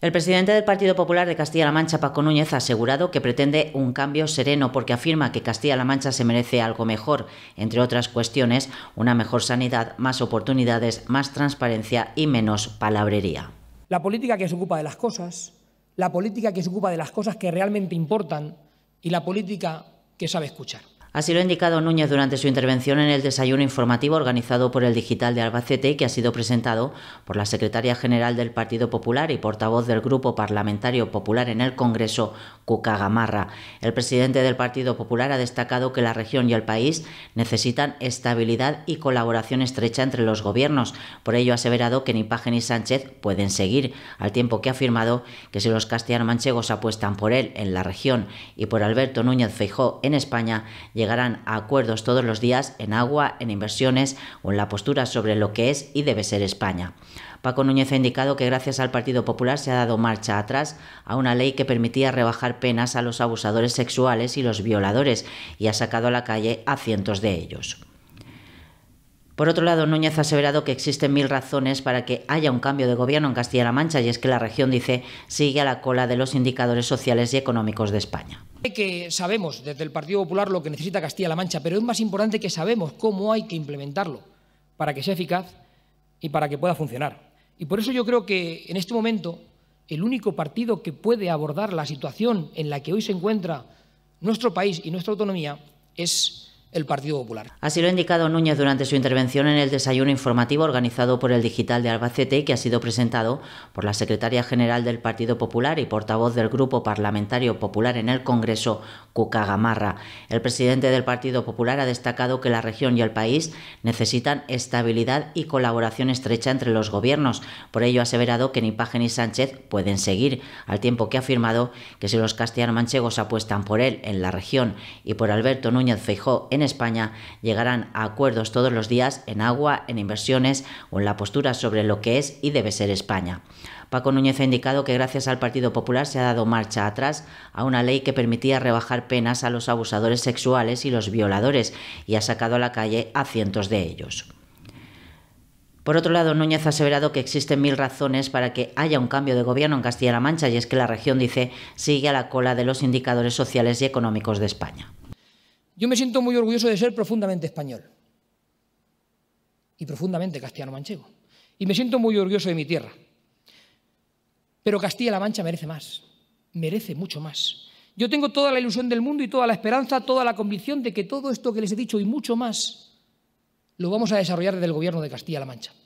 El presidente del Partido Popular de Castilla-La Mancha, Paco Núñez, ha asegurado que pretende un cambio sereno porque afirma que Castilla-La Mancha se merece algo mejor, entre otras cuestiones, una mejor sanidad, más oportunidades, más transparencia y menos palabrería. La política que se ocupa de las cosas, la política que se ocupa de las cosas que realmente importan y la política que sabe escuchar. Así lo ha indicado Núñez durante su intervención en el desayuno informativo organizado por el Digital de Albacete, que ha sido presentado por la secretaria general del Partido Popular y portavoz del Grupo Parlamentario Popular en el Congreso, Cucagamarra. Gamarra. El presidente del Partido Popular ha destacado que la región y el país necesitan estabilidad y colaboración estrecha entre los gobiernos. Por ello ha aseverado que ni Paje ni Sánchez pueden seguir, al tiempo que ha afirmado que si los castellano-manchegos apuestan por él en la región y por Alberto Núñez Feijó en España, llegarán a acuerdos todos los días en agua, en inversiones o en la postura sobre lo que es y debe ser España. Paco Núñez ha indicado que gracias al Partido Popular se ha dado marcha atrás a una ley que permitía rebajar penas a los abusadores sexuales y los violadores y ha sacado a la calle a cientos de ellos. Por otro lado, Núñez ha aseverado que existen mil razones para que haya un cambio de gobierno en Castilla-La Mancha y es que la región, dice, sigue a la cola de los indicadores sociales y económicos de España que sabemos desde el Partido Popular lo que necesita Castilla-La Mancha, pero es más importante que sabemos cómo hay que implementarlo para que sea eficaz y para que pueda funcionar. Y por eso yo creo que en este momento el único partido que puede abordar la situación en la que hoy se encuentra nuestro país y nuestra autonomía es el Partido Popular. Así lo ha indicado Núñez durante su intervención en el desayuno informativo organizado por el Digital de Albacete, ...y que ha sido presentado por la secretaria general del Partido Popular y portavoz del Grupo Parlamentario Popular en el Congreso, Cuca El presidente del Partido Popular ha destacado que la región y el país necesitan estabilidad y colaboración estrecha entre los gobiernos. Por ello ha aseverado que ni Paje ni Sánchez pueden seguir, al tiempo que ha afirmado que si los castellanos manchegos apuestan por él en la región y por Alberto Núñez Feijó en en España llegarán a acuerdos todos los días en agua, en inversiones o en la postura sobre lo que es y debe ser España. Paco Núñez ha indicado que gracias al Partido Popular se ha dado marcha atrás a una ley que permitía rebajar penas a los abusadores sexuales y los violadores y ha sacado a la calle a cientos de ellos. Por otro lado, Núñez ha aseverado que existen mil razones para que haya un cambio de gobierno en Castilla-La Mancha y es que la región, dice, sigue a la cola de los indicadores sociales y económicos de España. Yo me siento muy orgulloso de ser profundamente español y profundamente castellano-manchego. Y me siento muy orgulloso de mi tierra. Pero Castilla-La Mancha merece más, merece mucho más. Yo tengo toda la ilusión del mundo y toda la esperanza, toda la convicción de que todo esto que les he dicho y mucho más lo vamos a desarrollar desde el gobierno de Castilla-La Mancha.